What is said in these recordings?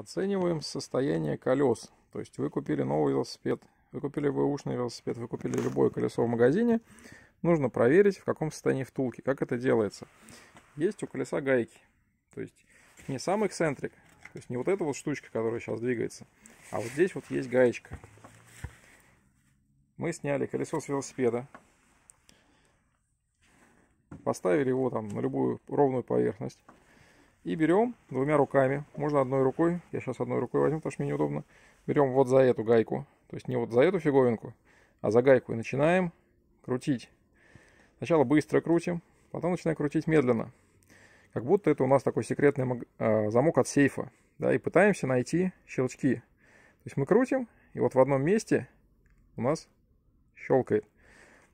Оцениваем состояние колес. То есть вы купили новый велосипед, вы купили бэушный велосипед, вы купили любое колесо в магазине. Нужно проверить, в каком состоянии втулки, как это делается. Есть у колеса гайки. То есть не сам эксцентрик, то есть не вот эта вот штучка, которая сейчас двигается, а вот здесь вот есть гаечка. Мы сняли колесо с велосипеда, поставили его там на любую ровную поверхность. И берем двумя руками. Можно одной рукой. Я сейчас одной рукой возьму, потому что мне неудобно. Берем вот за эту гайку. То есть не вот за эту фиговинку, а за гайку. И начинаем крутить. Сначала быстро крутим, потом начинаем крутить медленно. Как будто это у нас такой секретный а, замок от сейфа. Да, и пытаемся найти щелчки. То есть мы крутим, и вот в одном месте у нас щелкает.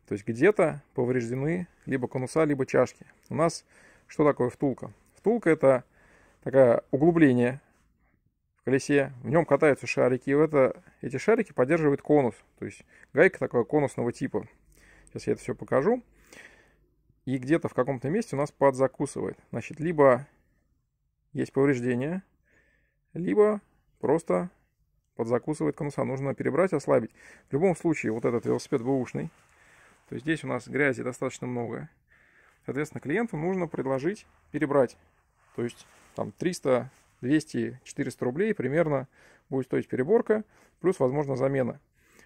То есть где-то повреждены либо конуса, либо чашки. У нас что такое втулка? Втулка это такое углубление в колесе, в нем катаются шарики, и это, эти шарики поддерживают конус, то есть гайка такого конусного типа. Сейчас я это все покажу. И где-то в каком-то месте у нас подзакусывает. Значит, либо есть повреждение, либо просто подзакусывает конуса. Нужно перебрать, ослабить. В любом случае, вот этот велосипед бэушный, то есть здесь у нас грязи достаточно много. Соответственно, клиенту нужно предложить перебрать то есть там 300, 200, 400 рублей примерно будет стоить переборка, плюс, возможно, замена.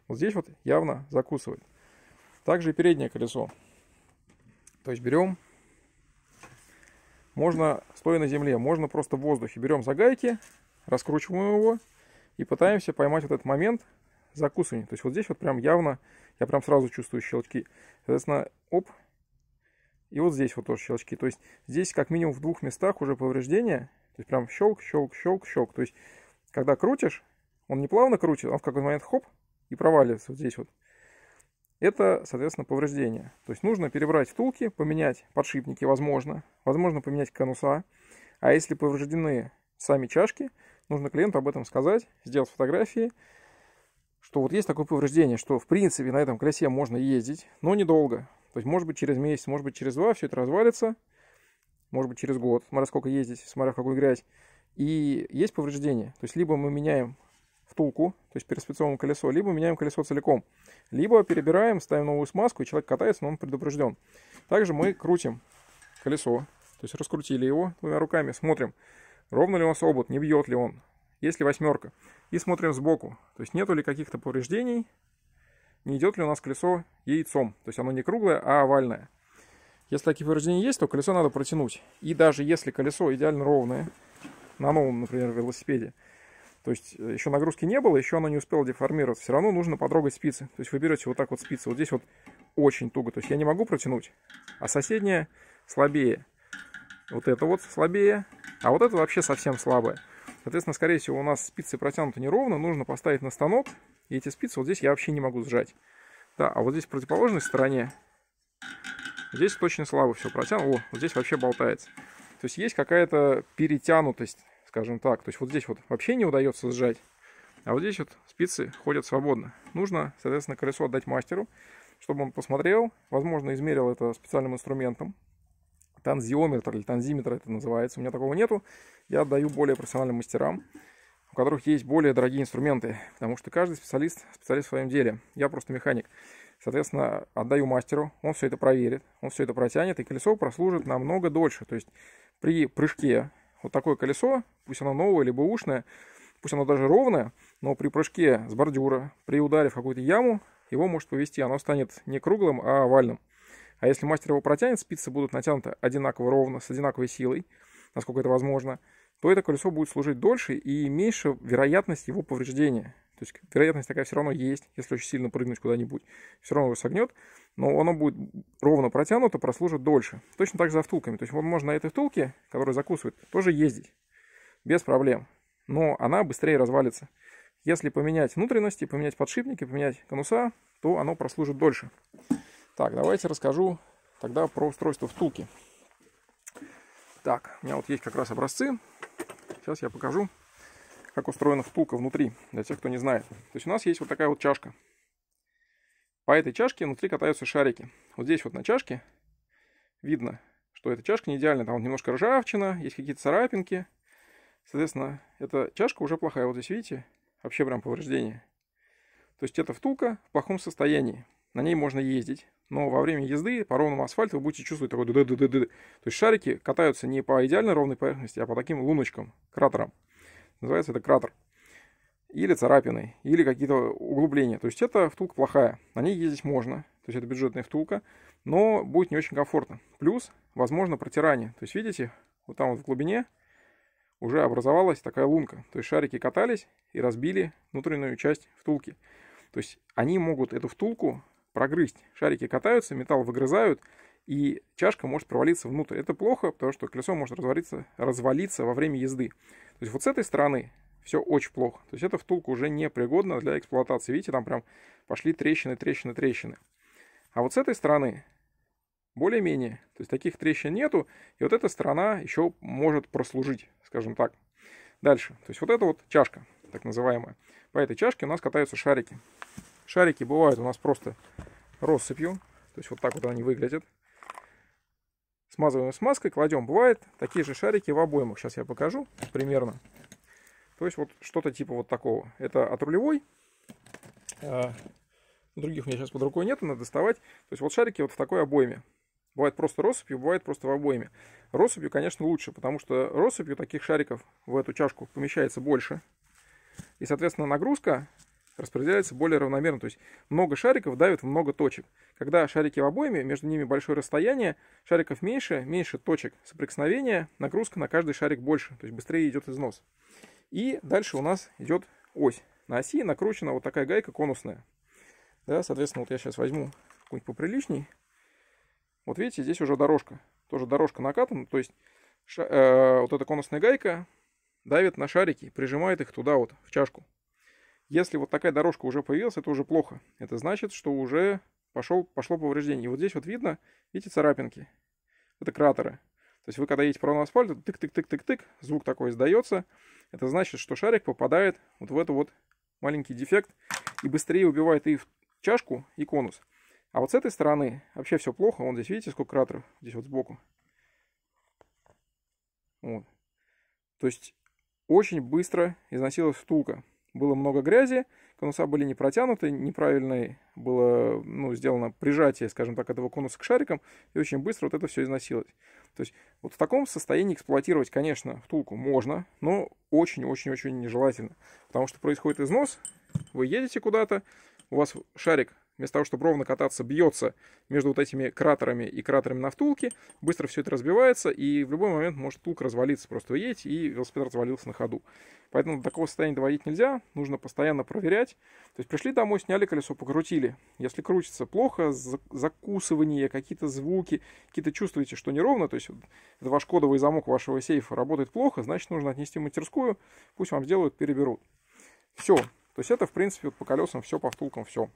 Вот здесь вот явно закусывает. Также и переднее колесо. То есть берем, можно стоя на земле, можно просто в воздухе. Берем за гайки, раскручиваем его и пытаемся поймать вот этот момент закусывания. То есть вот здесь вот прям явно, я прям сразу чувствую щелчки. Соответственно, оп, и вот здесь вот тоже щелчки. То есть здесь как минимум в двух местах уже повреждение. То есть прям щелк, щелк, щелк, щелк. То есть когда крутишь, он не плавно крутит, он в какой-то момент хоп и проваливается вот здесь вот. Это, соответственно, повреждение. То есть нужно перебрать втулки, поменять подшипники, возможно. Возможно, поменять конуса. А если повреждены сами чашки, нужно клиенту об этом сказать, сделать фотографии, что вот есть такое повреждение, что в принципе на этом колесе можно ездить, но недолго. То есть, может быть, через месяц, может быть, через два все это развалится, может быть, через год, смотря сколько ездить, смотря в какую грязь. И есть повреждение. То есть, либо мы меняем втулку, то есть перспецовое колесо, либо меняем колесо целиком, либо перебираем, ставим новую смазку, и человек катается, но он предупрежден. Также мы крутим колесо, то есть раскрутили его двумя руками, смотрим, ровно ли у нас обод, не бьет ли он, есть ли восьмерка. И смотрим сбоку, то есть нету ли каких-то повреждений, не идет ли у нас колесо яйцом. То есть оно не круглое, а овальное. Если такие повреждения есть, то колесо надо протянуть. И даже если колесо идеально ровное, на новом, например, велосипеде, то есть э, еще нагрузки не было, еще оно не успело деформироваться, все равно нужно подрогать спицы. То есть вы берете вот так вот спицы, вот здесь вот очень туго. То есть я не могу протянуть, а соседняя слабее. Вот это вот слабее, а вот это вообще совсем слабое. Соответственно, скорее всего, у нас спицы протянуты неровно, нужно поставить на станок, и эти спицы вот здесь я вообще не могу сжать. Да, а вот здесь в противоположной стороне, здесь точно слабо все протянуло. О, вот здесь вообще болтается. То есть есть какая-то перетянутость, скажем так. То есть вот здесь вот вообще не удается сжать. А вот здесь вот спицы ходят свободно. Нужно, соответственно, колесо отдать мастеру, чтобы он посмотрел, возможно, измерил это специальным инструментом. Танзиометр или танзиметр это называется. У меня такого нету. Я отдаю более профессиональным мастерам у которых есть более дорогие инструменты, потому что каждый специалист специалист в своем деле. Я просто механик. Соответственно, отдаю мастеру, он все это проверит, он все это протянет, и колесо прослужит намного дольше. То есть при прыжке вот такое колесо, пусть оно новое либо ушное, пусть оно даже ровное, но при прыжке с бордюра, при ударе в какую-то яму, его может повести, оно станет не круглым, а овальным. А если мастер его протянет, спицы будут натянуты одинаково ровно, с одинаковой силой, насколько это возможно – то это колесо будет служить дольше и меньше вероятность его повреждения. То есть вероятность такая все равно есть, если очень сильно прыгнуть куда-нибудь. Все равно его согнет, но оно будет ровно протянуто, прослужит дольше. Точно так же за втулками. То есть вот можно на этой втулке, которая закусывает, тоже ездить без проблем. Но она быстрее развалится. Если поменять внутренности, поменять подшипники, поменять конуса, то оно прослужит дольше. Так, давайте расскажу тогда про устройство втулки. Так, у меня вот есть как раз образцы. Сейчас я покажу, как устроена втулка внутри, для тех, кто не знает. То есть у нас есть вот такая вот чашка. По этой чашке внутри катаются шарики. Вот здесь вот на чашке видно, что эта чашка не идеальная. Там немножко ржавчина, есть какие-то царапинки. Соответственно, эта чашка уже плохая. Вот здесь, видите, вообще прям повреждение. То есть эта втулка в плохом состоянии. На ней можно ездить но во время езды по ровному асфальту вы будете чувствовать такой ды ды ды ды То есть шарики катаются не по идеально ровной поверхности, а по таким луночкам, кратерам. Называется это кратер. Или царапины, или какие-то углубления. То есть это втулка плохая. На ней ездить можно. То есть это бюджетная втулка, но будет не очень комфортно. Плюс, возможно, протирание. То есть, видите, вот там вот в глубине уже образовалась такая лунка. То есть шарики катались и разбили внутреннюю часть втулки. То есть они могут эту втулку прогрызть. Шарики катаются, металл выгрызают, и чашка может провалиться внутрь. Это плохо, потому что колесо может развалиться, развалиться во время езды. То есть вот с этой стороны все очень плохо. То есть эта втулка уже не пригодна для эксплуатации. Видите, там прям пошли трещины, трещины, трещины. А вот с этой стороны более-менее. То есть таких трещин нету, и вот эта сторона еще может прослужить, скажем так. Дальше. То есть вот эта вот чашка, так называемая. По этой чашке у нас катаются шарики. Шарики бывают у нас просто россыпью. То есть вот так вот они выглядят. Смазываем смазкой, кладем. Бывает такие же шарики в обоймах. Сейчас я покажу примерно. То есть вот что-то типа вот такого. Это от рулевой. А, других у меня сейчас под рукой нет, надо доставать. То есть вот шарики вот в такой обойме. Бывает просто россыпью, бывает просто в обойме. Россыпью, конечно, лучше, потому что россыпью таких шариков в эту чашку помещается больше. И, соответственно, нагрузка распределяется более равномерно. То есть много шариков давит в много точек. Когда шарики в обойме, между ними большое расстояние, шариков меньше, меньше точек соприкосновения, нагрузка на каждый шарик больше, то есть быстрее идет износ. И дальше у нас идет ось. На оси накручена вот такая гайка конусная. Да, соответственно, вот я сейчас возьму какую-нибудь поприличней. Вот видите, здесь уже дорожка. Тоже дорожка накатана, то есть э, вот эта конусная гайка давит на шарики, прижимает их туда вот, в чашку. Если вот такая дорожка уже появилась, это уже плохо. Это значит, что уже пошел, пошло повреждение. И вот здесь вот видно, видите, царапинки. Это кратеры. То есть вы когда едете по ровному асфальту, тык-тык-тык-тык-тык, звук такой издается. Это значит, что шарик попадает вот в эту вот маленький дефект и быстрее убивает и в чашку, и конус. А вот с этой стороны вообще все плохо. Вон здесь, видите, сколько кратеров? Здесь вот сбоку. Вот. То есть очень быстро износилась втулка было много грязи, конуса были не протянуты, неправильно было ну, сделано прижатие, скажем так, этого конуса к шарикам, и очень быстро вот это все износилось. То есть вот в таком состоянии эксплуатировать, конечно, втулку можно, но очень-очень-очень нежелательно, потому что происходит износ, вы едете куда-то, у вас шарик вместо того, чтобы ровно кататься, бьется между вот этими кратерами и кратерами на втулке, быстро все это разбивается, и в любой момент может втулка развалиться, просто едете, и велосипед развалился на ходу. Поэтому до такого состояния доводить нельзя, нужно постоянно проверять. То есть пришли домой, сняли колесо, покрутили. Если крутится плохо, закусывание, какие-то звуки, какие-то чувствуете, что неровно, то есть это ваш кодовый замок вашего сейфа работает плохо, значит нужно отнести в мастерскую, пусть вам сделают, переберут. Все. То есть это, в принципе, по колесам все, по втулкам все.